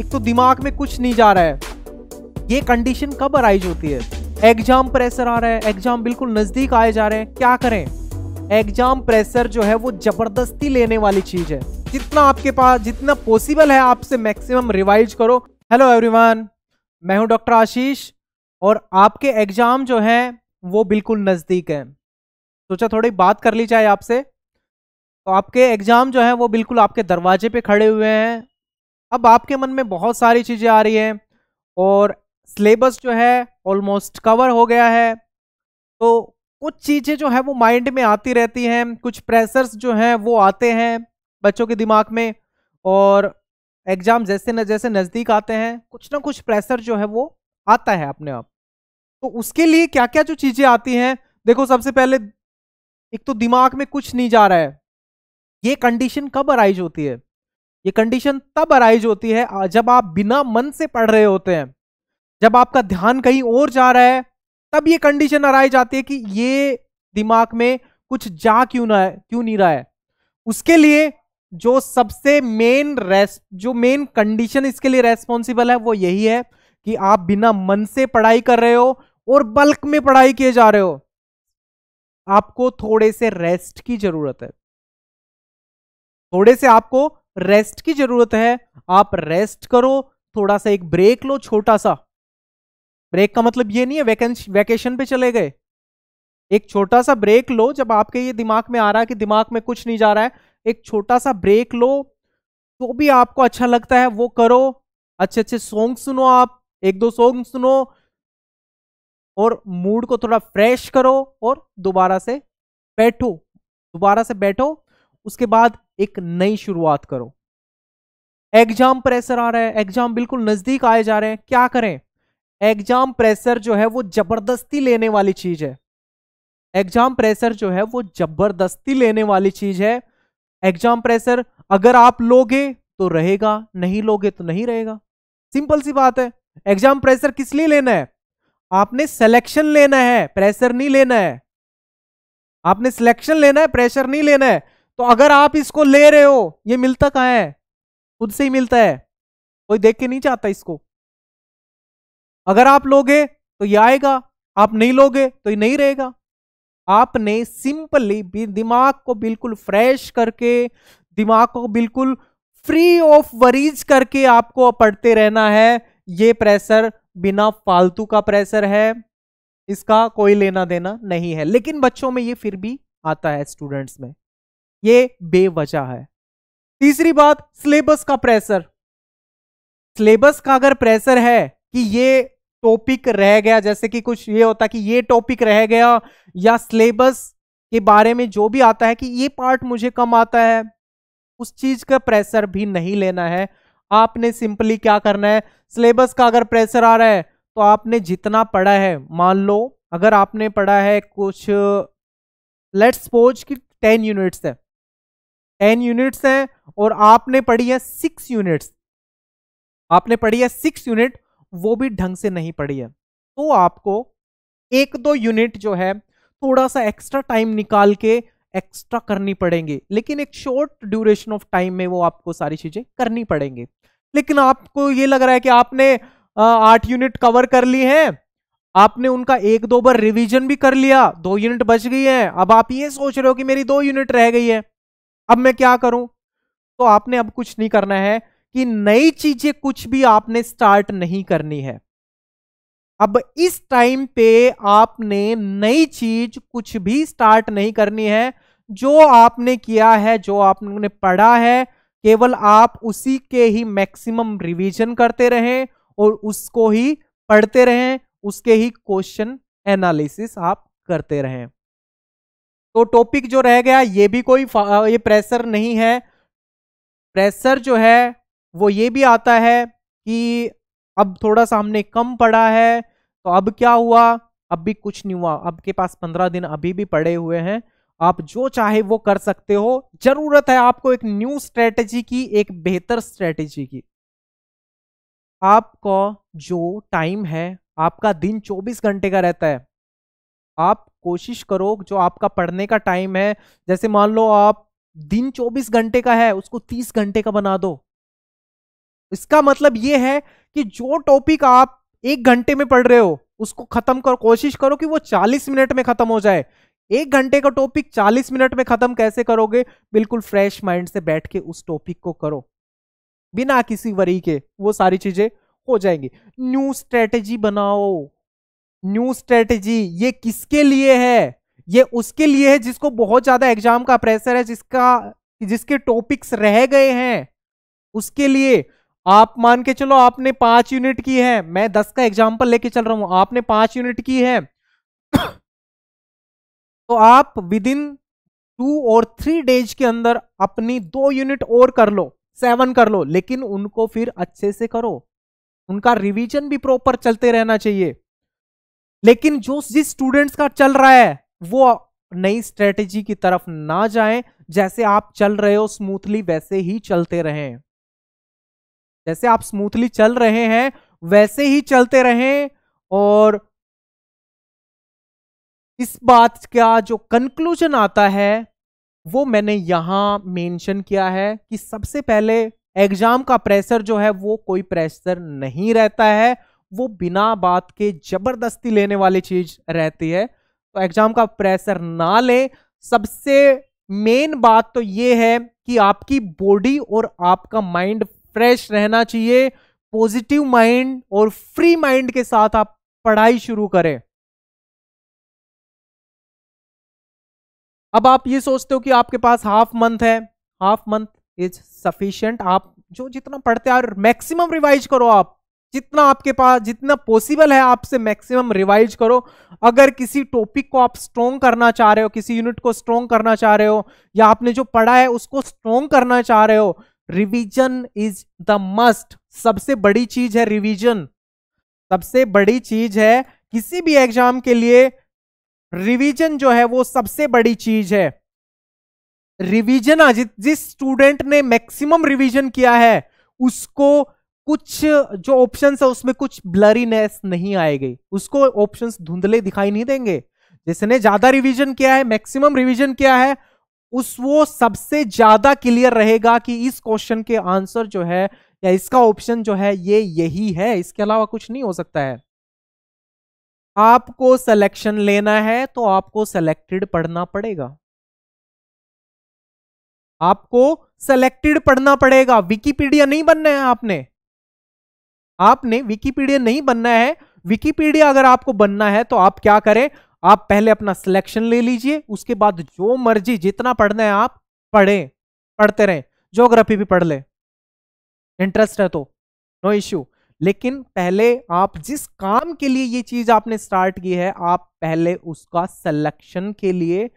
एक तो दिमाग में कुछ नहीं जा रहा है ये कंडीशन कब अराइज होती है एग्जाम प्रेशर आ रहा है एग्जाम बिल्कुल नजदीक आए जा रहे हैं क्या करें एग्जाम प्रेशर जो है वो जबरदस्ती लेने वाली चीज है जितना आपके पास जितना पॉसिबल है आपसे मैक्सिमम रिवाइज करो हेलो एवरीवन मैं हूं डॉक्टर आशीष और आपके एग्जाम जो है वो बिल्कुल नज़दीक है सोचा थोड़ी बात कर ली जाए आपसे तो आपके एग्जाम जो है वो बिल्कुल आपके दरवाजे पे खड़े हुए हैं अब आपके मन में बहुत सारी चीज़ें आ रही हैं और सिलेबस जो है ऑलमोस्ट कवर हो गया है तो कुछ चीज़ें जो है वो माइंड में आती रहती हैं कुछ प्रेशर्स जो हैं वो आते हैं बच्चों के दिमाग में और एग्ज़ाम जैसे न जैसे नज़दीक आते हैं कुछ ना कुछ प्रेशर जो है वो आता है अपने आप तो उसके लिए क्या क्या जो चीज़ें आती हैं देखो सबसे पहले एक तो दिमाग में कुछ नहीं जा रहा है ये कंडीशन कब अराइज होती है ये कंडीशन तब अराइज होती है जब आप बिना मन से पढ़ रहे होते हैं जब आपका ध्यान कहीं और जा रहा है तब ये कंडीशन अराइज आती है कि ये दिमाग में कुछ जा क्यों ना है क्यों नहीं रहा है उसके लिए जो सबसे मेन रेस जो मेन कंडीशन इसके लिए रेस्पॉन्सिबल है वो यही है कि आप बिना मन से पढ़ाई कर रहे हो और बल्क में पढ़ाई किए जा रहे हो आपको थोड़े से रेस्ट की जरूरत है थोड़े से आपको रेस्ट की जरूरत है आप रेस्ट करो थोड़ा सा एक ब्रेक लो छोटा सा ब्रेक का मतलब ये नहीं है वैकेशन पे चले गए एक छोटा सा ब्रेक लो जब आपके ये दिमाग में आ रहा है कि दिमाग में कुछ नहीं जा रहा है एक छोटा सा ब्रेक लो जो तो भी आपको अच्छा लगता है वो करो अच्छे अच्छे सॉन्ग सुनो आप एक दो सॉन्ग सुनो और मूड को थोड़ा फ्रेश करो और दोबारा से बैठो दोबारा से बैठो उसके बाद एक नई शुरुआत करो एग्जाम प्रेशर आ रहा है एग्जाम बिल्कुल नजदीक आए जा रहे हैं क्या करें एग्जाम प्रेशर जो है वो जबरदस्ती लेने वाली चीज है एग्जाम प्रेशर जो है वो जबरदस्ती लेने वाली चीज है एग्जाम प्रेशर अगर आप लोगे तो रहेगा नहीं लोगे तो नहीं रहेगा सिंपल सी बात है एग्जाम प्रेशर किस लिए लेना है आपने सिलेक्शन लेना है प्रेशर नहीं लेना है आपने सिलेक्शन लेना है प्रेशर नहीं लेना है तो अगर आप इसको ले रहे हो ये मिलता कहाँ है खुद से ही मिलता है कोई देख के नहीं चाहता इसको अगर आप लोगे तो ये आएगा आप नहीं लोगे तो ये नहीं रहेगा आपने सिंपली दिमाग को बिल्कुल फ्रेश करके दिमाग को बिल्कुल फ्री ऑफ वरीज करके आपको पढ़ते रहना है ये प्रेशर बिना फालतू का प्रेशर है इसका कोई लेना देना नहीं है लेकिन बच्चों में ये फिर भी आता है स्टूडेंट्स में ये बेवजह है तीसरी बात सिलेबस का प्रेशर सिलेबस का अगर प्रेशर है कि ये टॉपिक रह गया जैसे कि कुछ ये होता कि ये टॉपिक रह गया या सिलेबस के बारे में जो भी आता है कि ये पार्ट मुझे कम आता है उस चीज का प्रेशर भी नहीं लेना है आपने सिंपली क्या करना है सिलेबस का अगर प्रेशर आ रहा है तो आपने जितना पढ़ा है मान लो अगर आपने पढ़ा है कुछ लेट्स सपोज कि टेन यूनिट्स है टेन यूनिट्स हैं और आपने पढ़ी है सिक्स यूनिट्स आपने पढ़ी है सिक्स यूनिट वो भी ढंग से नहीं पढ़ी है तो आपको एक दो यूनिट जो है थोड़ा सा एक्स्ट्रा टाइम निकाल के एक्स्ट्रा करनी पड़ेंगे लेकिन एक शॉर्ट ड्यूरेशन ऑफ टाइम में वो आपको सारी चीजें करनी पड़ेंगे लेकिन आपको ये लग रहा है कि आपने आठ यूनिट कवर कर ली है आपने उनका एक दो बार रिवीजन भी कर लिया दो यूनिट बच गई है अब आप ये सोच रहे हो कि मेरी दो यूनिट रह गई है अब मैं क्या करूं तो आपने अब कुछ नहीं करना है कि नई चीजें कुछ भी आपने स्टार्ट नहीं करनी है अब इस टाइम पे आपने नई चीज कुछ भी स्टार्ट नहीं करनी है जो आपने किया है जो आपने पढ़ा है केवल आप उसी के ही मैक्सिमम रिवीजन करते रहें और उसको ही पढ़ते रहें उसके ही क्वेश्चन एनालिसिस आप करते रहें तो टॉपिक जो रह गया ये भी कोई ये प्रेशर नहीं है प्रेशर जो है वो ये भी आता है कि अब थोड़ा सा हमने कम पढ़ा है तो अब क्या हुआ अब भी कुछ नहीं हुआ आपके पास पंद्रह दिन अभी भी पड़े हुए हैं आप जो चाहे वो कर सकते हो जरूरत है आपको एक न्यू स्ट्रेटेजी की एक बेहतर स्ट्रेटेजी की आपका जो टाइम है आपका दिन 24 घंटे का रहता है आप कोशिश करो जो आपका पढ़ने का टाइम है जैसे मान लो आप दिन 24 घंटे का है उसको 30 घंटे का बना दो इसका मतलब यह है कि जो टॉपिक आप एक घंटे में पढ़ रहे हो उसको खत्म करो कोशिश करो कि वो 40 मिनट में खत्म हो जाए एक घंटे का टॉपिक 40 मिनट में खत्म कैसे करोगे बिल्कुल फ्रेश माइंड से बैठ के उस टॉपिक को करो बिना किसी वरी के वो सारी चीजें हो जाएंगी न्यू स्ट्रेटेजी बनाओ न्यू स्ट्रेटेजी ये किसके लिए है ये उसके लिए है जिसको बहुत ज्यादा एग्जाम का प्रेशर है जिसका जिसके टॉपिक्स रह गए हैं उसके लिए आप मान के चलो आपने पांच यूनिट की है मैं दस का एग्जाम्पल लेके चल रहा हूं आपने पांच यूनिट की है तो आप विद इन टू और थ्री डेज के अंदर अपनी दो यूनिट और कर लो सेवन कर लो लेकिन उनको फिर अच्छे से करो उनका रिवीजन भी प्रॉपर चलते रहना चाहिए लेकिन जो जिस स्टूडेंट्स का चल रहा है वो नई स्ट्रेटेजी की तरफ ना जाएं जैसे आप चल रहे हो स्मूथली वैसे ही चलते रहें जैसे आप स्मूथली चल रहे हैं वैसे ही चलते रहें और इस बात का जो कंक्लूजन आता है वो मैंने यहां मेंशन किया है कि सबसे पहले एग्जाम का प्रेशर जो है वो कोई प्रेशर नहीं रहता है वो बिना बात के जबरदस्ती लेने वाली चीज रहती है तो एग्जाम का प्रेशर ना लें सबसे मेन बात तो ये है कि आपकी बॉडी और आपका माइंड फ्रेश रहना चाहिए पॉजिटिव माइंड और फ्री माइंड के साथ आप पढ़ाई शुरू करें अब आप ये सोचते हो कि आपके पास हाफ मंथ है हाफ मंथ इज सफिशियंट आप जो जितना पढ़ते हैं मैक्सिमम रिवाइज करो आप जितना आपके पास जितना पॉसिबल है आपसे मैक्सिमम रिवाइज करो अगर किसी टॉपिक को आप स्ट्रोंग करना चाह रहे हो किसी यूनिट को स्ट्रोंग करना चाह रहे हो या आपने जो पढ़ा है उसको स्ट्रोंग करना चाह रहे हो रिवीजन इज द मस्ट सबसे बड़ी चीज है रिवीजन सबसे बड़ी चीज है किसी भी एग्जाम के लिए रिवीजन जो है वो सबसे बड़ी चीज है रिवीजन जिस स्टूडेंट ने मैक्सिमम रिवीजन किया है उसको कुछ जो ऑप्शन है उसमें कुछ ब्लरीनेस नहीं आएगी उसको ऑप्शन धुंधले दिखाई नहीं देंगे जिसने ज्यादा रिविजन किया है मैक्सिमम रिविजन किया है उस वो सबसे ज्यादा क्लियर रहेगा कि इस क्वेश्चन के आंसर जो है या इसका ऑप्शन जो है ये यही है इसके अलावा कुछ नहीं हो सकता है आपको सिलेक्शन लेना है तो आपको सिलेक्टेड पढ़ना पड़ेगा आपको सिलेक्टेड पढ़ना पड़ेगा विकीपीडिया नहीं बनना है आपने आपने विकीपीडिया नहीं बनना है विकीपीडिया अगर आपको बनना है तो आप क्या करें आप पहले अपना सिलेक्शन ले लीजिए उसके बाद जो मर्जी जितना पढ़ना है आप पढ़ें पढ़ते रहें ज्योग्राफी भी पढ़ लें इंटरेस्ट है तो नो इश्यू लेकिन पहले आप जिस काम के लिए ये चीज आपने स्टार्ट की है आप पहले उसका सिलेक्शन के लिए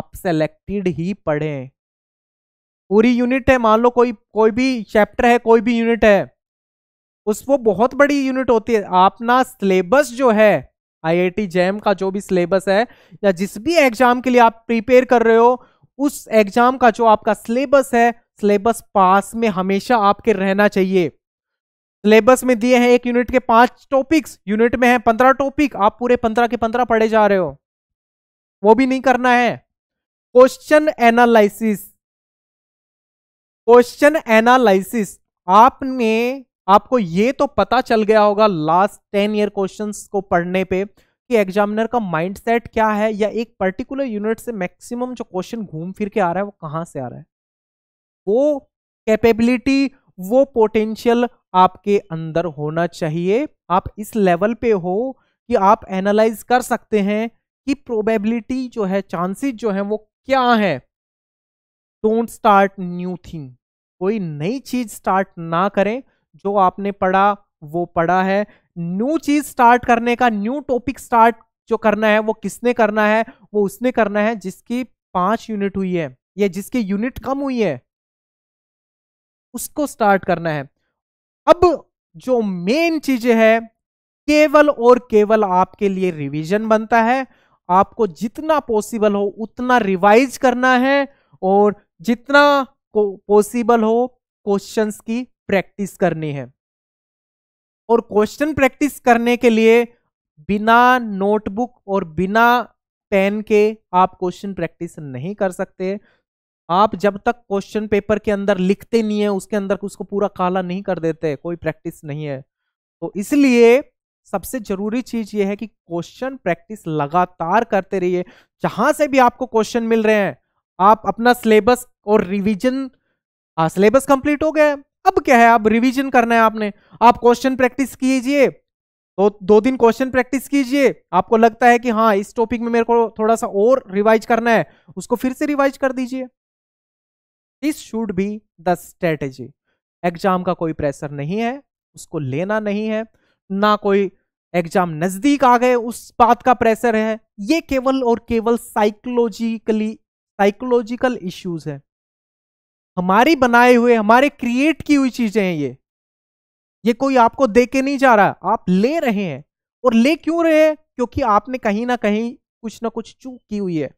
आप सेलेक्टेड ही पढ़ें पूरी यूनिट है मान लो कोई कोई भी चैप्टर है कोई भी यूनिट है उस वो बहुत बड़ी यूनिट होती है अपना सिलेबस जो है आईआईटी जैम का जो भी सिलेबस है या जिस भी एग्जाम के लिए आप प्रिपेयर कर रहे हो उस एग्जाम का जो आपका सिलेबस है सिलेबस पास में हमेशा आपके रहना चाहिए सिलेबस में दिए हैं एक यूनिट के पांच टॉपिक्स यूनिट में है पंद्रह टॉपिक आप पूरे पंद्रह के पंद्रह पढ़े जा रहे हो वो भी नहीं करना है क्वेश्चन एनालिस क्वेश्चन एनालिस आपने आपको ये तो पता चल गया होगा लास्ट टेन ईयर क्वेश्चंस को पढ़ने पे कि एग्जामिनर का माइंडसेट क्या है या एक पर्टिकुलर यूनिट से मैक्सिमम जो क्वेश्चन घूम फिर के आ रहा है वो कहां से आ रहा है वो कैपेबिलिटी वो पोटेंशियल आपके अंदर होना चाहिए आप इस लेवल पे हो कि आप एनालाइज कर सकते हैं कि प्रोबेबिलिटी जो है चांसेस जो है वो क्या है डोंट स्टार्ट न्यू थिंग कोई नई चीज स्टार्ट ना करें जो आपने पढ़ा वो पढ़ा है न्यू चीज स्टार्ट करने का न्यू टॉपिक स्टार्ट जो करना है वो किसने करना है वो उसने करना है जिसकी पांच यूनिट हुई है या जिसकी यूनिट कम हुई है उसको स्टार्ट करना है अब जो मेन चीज है केवल और केवल आपके लिए रिवीजन बनता है आपको जितना पॉसिबल हो उतना रिवाइज करना है और जितना पॉसिबल हो क्वेश्चंस की प्रैक्टिस करनी है और क्वेश्चन प्रैक्टिस करने के लिए बिना नोटबुक और बिना पेन के आप क्वेश्चन प्रैक्टिस नहीं कर सकते आप जब तक क्वेश्चन पेपर के अंदर लिखते नहीं है उसके अंदर उसको पूरा काला नहीं कर देते कोई प्रैक्टिस नहीं है तो इसलिए सबसे जरूरी चीज यह है कि क्वेश्चन प्रैक्टिस लगातार करते रहिए जहां से भी आपको क्वेश्चन मिल रहे हैं आप अपना सिलेबस और रिवीजन सिलेबस कंप्लीट हो गया अब क्या है अब रिवीजन करना है आपने आप क्वेश्चन प्रैक्टिस कीजिए तो दो दिन क्वेश्चन प्रैक्टिस कीजिए आपको लगता है कि हाँ इस टॉपिक में मेरे को थोड़ा सा और रिवाइज करना है उसको फिर से रिवाइज कर दीजिए this should be the strategy exam का कोई प्रेशर नहीं है उसको लेना नहीं है ना कोई एग्जाम नजदीक आ गए उस बात का प्रेशर है ये केवल और केवल साइकोलॉजिकली साइकोलॉजिकल इश्यूज है हमारी बनाए हुए हमारे क्रिएट की हुई चीजें हैं ये ये कोई आपको दे के नहीं जा रहा आप ले रहे हैं और ले क्यों रहे हैं क्योंकि आपने कहीं ना कहीं कुछ ना कुछ चूक की हुई है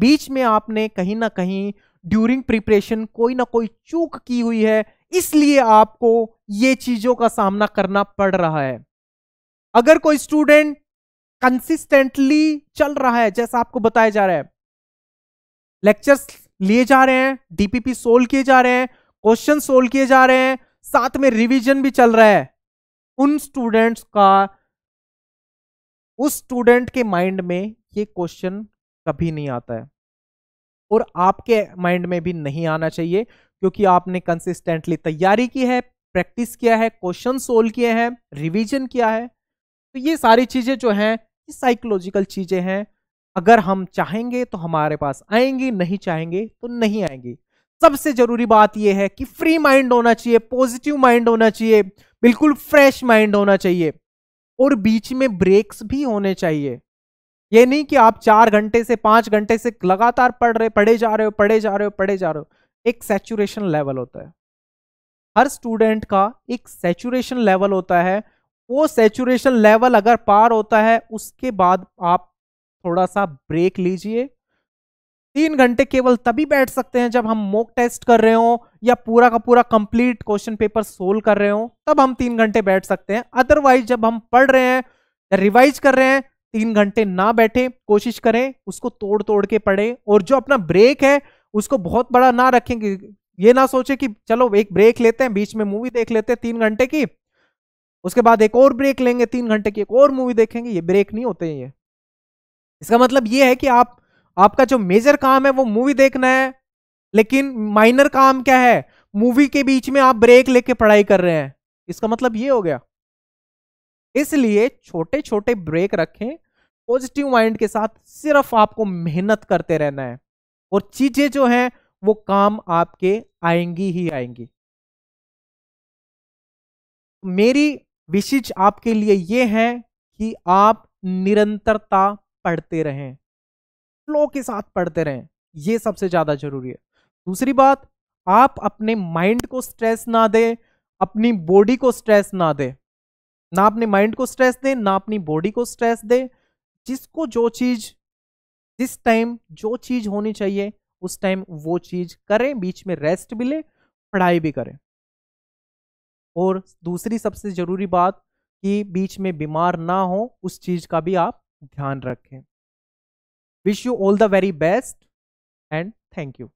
बीच में आपने कहीं ना कहीं ड्यूरिंग प्रिपरेशन कोई ना कोई चूक की हुई है इसलिए आपको ये चीजों का सामना करना पड़ रहा है अगर कोई स्टूडेंट कंसिस्टेंटली चल रहा है जैसा आपको बताया जा रहा है लेक्चर्स लिए जा रहे हैं डीपीपी सोल्व किए जा रहे हैं क्वेश्चन सोल्व किए जा रहे हैं साथ में रिवीजन भी चल रहा है उन स्टूडेंट्स का उस स्टूडेंट के माइंड में ये क्वेश्चन कभी नहीं आता है और आपके माइंड में भी नहीं आना चाहिए क्योंकि आपने कंसिस्टेंटली तैयारी की है प्रैक्टिस किया है क्वेश्चन सोल्व किए हैं रिवीजन किया है तो ये सारी चीज़ें जो हैं ये साइकोलॉजिकल चीज़ें हैं अगर हम चाहेंगे तो हमारे पास आएंगे नहीं चाहेंगे तो नहीं आएंगी सबसे जरूरी बात यह है कि फ्री माइंड होना चाहिए पॉजिटिव माइंड होना चाहिए बिल्कुल फ्रेश माइंड होना चाहिए और बीच में ब्रेक्स भी होने चाहिए ये नहीं कि आप चार घंटे से पांच घंटे से लगातार पढ़ रहे पढ़े जा रहे हो पढ़े जा रहे हो पढ़े जा रहे हो एक सेचुरेशन लेवल होता है हर स्टूडेंट का एक सेचुरेशन लेवल होता है वो सेचुरेशन लेवल अगर पार होता है उसके बाद आप थोड़ा सा ब्रेक लीजिए तीन घंटे केवल तभी बैठ सकते हैं जब हम मोक टेस्ट कर रहे हो या पूरा का पूरा कंप्लीट क्वेश्चन पेपर सोल्व कर रहे हो तब हम तीन घंटे बैठ सकते हैं अदरवाइज जब हम पढ़ रहे हैं या रिवाइज कर रहे हैं तीन घंटे ना बैठे कोशिश करें उसको तोड़ तोड़ के पढ़े और जो अपना ब्रेक है उसको बहुत बड़ा ना रखेंगे ये ना सोचे कि चलो एक ब्रेक लेते हैं बीच में मूवी देख लेते हैं तीन घंटे की उसके बाद एक और ब्रेक लेंगे तीन घंटे की एक और मूवी देखेंगे ये ब्रेक नहीं होते ये इसका मतलब ये है कि आप आपका जो मेजर काम है वो मूवी देखना है लेकिन माइनर काम क्या है मूवी के बीच में आप ब्रेक लेके पढ़ाई कर रहे हैं इसका मतलब ये हो गया इसलिए छोटे छोटे ब्रेक रखें पॉजिटिव माइंड के साथ सिर्फ आपको मेहनत करते रहना है और चीजें जो हैं वो काम आपके आएंगी ही आएंगी मेरी विशिज आपके लिए ये है कि आप निरंतरता पढ़ते रहें फ्लो के साथ पढ़ते रहें ये सबसे ज़्यादा जरूरी है दूसरी बात आप अपने माइंड को स्ट्रेस ना दें अपनी बॉडी को स्ट्रेस ना दें ना अपने माइंड को स्ट्रेस दें ना अपनी बॉडी को स्ट्रेस दें जिसको जो चीज़ जिस टाइम जो चीज़ होनी चाहिए उस टाइम वो चीज़ करें बीच में रेस्ट भी लें पढ़ाई भी करें और दूसरी सबसे ज़रूरी बात कि बीच में बीमार ना हो उस चीज़ का भी आप ध्यान रखें wish you all the very best and thank you